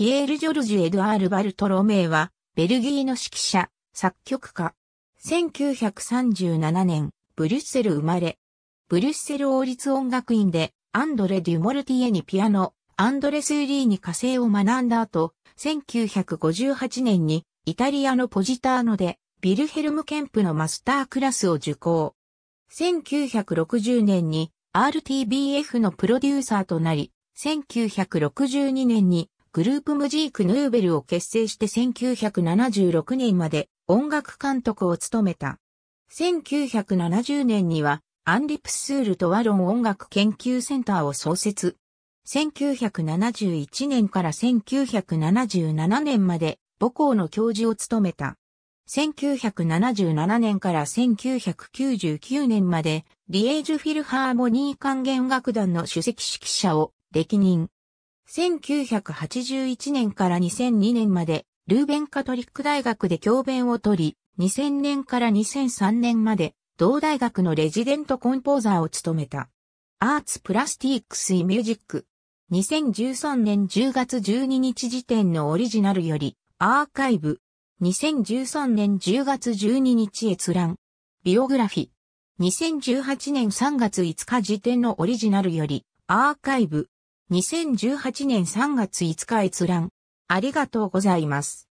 ピエール・ジョルジュ・エドアール・バルトロメイは、ベルギーの指揮者、作曲家。1937年、ブリュッセル生まれ。ブリュッセル王立音楽院で、アンドレ・デュモルティエにピアノ、アンドレ・スーリーに火星を学んだ後、1958年に、イタリアのポジターノで、ビルヘルム・ケンプのマスタークラスを受講。1960年に RTBF のプロデューサーとなり、1962年にグループムジーク・ヌーベルを結成して1976年まで音楽監督を務めた。1970年にはアンリプスールとワロン音楽研究センターを創設。1971年から1977年まで母校の教授を務めた。1977年から1999年までリエージュフィルハーモニー管弦楽団の首席指揮者を歴任。1981年から2002年まで、ルーベンカトリック大学で教鞭を取り、2000年から2003年まで、同大学のレジデントコンポーザーを務めた。アーツプラスティックスイミュージック。2013年10月12日時点のオリジナルより、アーカイブ。2013年10月12日閲覧。ビオグラフィ。2018年3月5日時点のオリジナルより、アーカイブ。2018年3月5日閲覧。ありがとうございます。